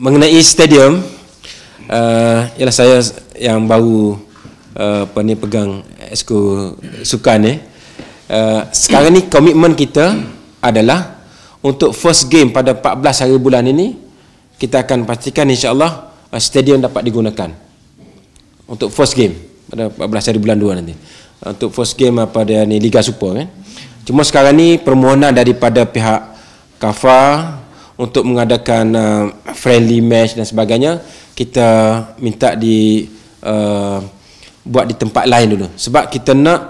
mengenai stadium uh, ialah saya yang baru uh, pegang esko sukan ni uh, sekarang ni komitmen kita adalah untuk first game pada 14 hari bulan ini kita akan pastikan insyaallah uh, stadium dapat digunakan untuk first game pada 14 hari bulan 2 nanti uh, untuk first game apa uh, dia ni Liga Super kan. Cuma sekarang ni permohonan daripada pihak Kafa untuk mengadakan uh, friendly match dan sebagainya kita minta di uh, buat di tempat lain dulu sebab kita nak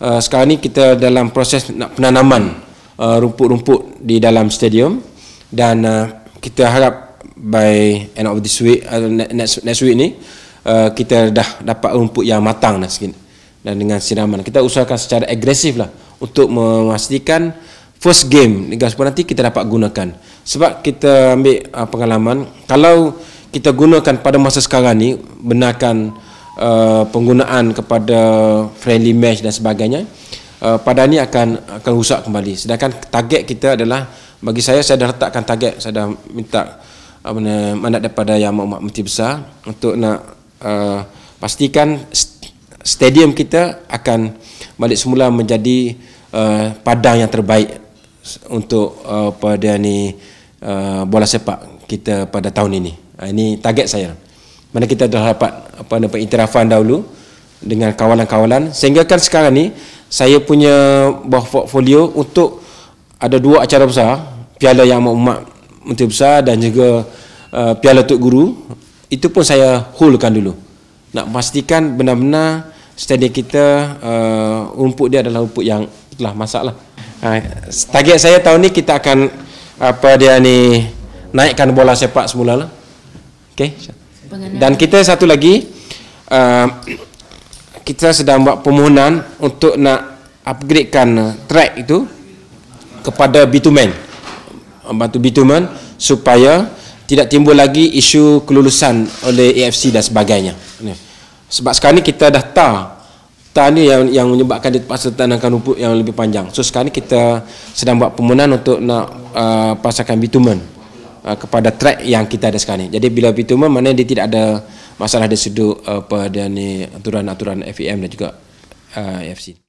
uh, sekarang ni kita dalam proses nak penanaman uh, rumput-rumput di dalam stadium dan uh, kita harap by end of this week uh, next, next week ni uh, kita dah dapat rumput yang matang dan sikit dan dengan siraman kita usahakan secara agresiflah untuk memastikan first game Liga Super nanti kita dapat gunakan sebab kita ambil uh, pengalaman kalau kita gunakan pada masa sekarang ni benarkan uh, penggunaan kepada friendly match dan sebagainya uh, pada ni akan akan rusak kembali sedangkan target kita adalah bagi saya saya dah letakkan target saya dah minta apa uh, mandat daripada yang amat menteri besar untuk nak uh, pastikan stadium kita akan balik semula menjadi uh, padang yang terbaik untuk uh, pada ni Uh, bola sepak kita pada tahun ini. Uh, ini target saya. Mana kita dah dapat apa nama pengiktirafan dahulu dengan kawalan-kawalan sehingga kan sekarang ni saya punya buah portfolio untuk ada dua acara besar, Piala Yang Amat Umat Menteri Besar dan juga uh, Piala Tok Guru. Itu pun saya holdkan dulu. Nak pastikan benar-benar standard kita uh, rumput dia adalah rumput yang telah masaklah. lah. Ha, target saya tahun ni kita akan apa dia ni naikkan bola sepak semula lah. Okay. Dan kita satu lagi uh, kita sedang buat permohonan untuk nak upgradekan uh, track itu kepada bitumen bantu bitumen supaya tidak timbul lagi isu kelulusan oleh AFC dan sebagainya. Sebab sekarang ni kita dah tahu tanah ni yang yang menyebabkan dia terpaksa tanahkan rumput yang lebih panjang. So sekarang ni kita sedang buat permohonan untuk nak Uh, pasangkan bitumen uh, kepada track yang kita ada sekarang ni. Jadi bila bitumen mana dia tidak ada masalah di sudut uh, pada ni aturan-aturan FEM dan juga uh, FC.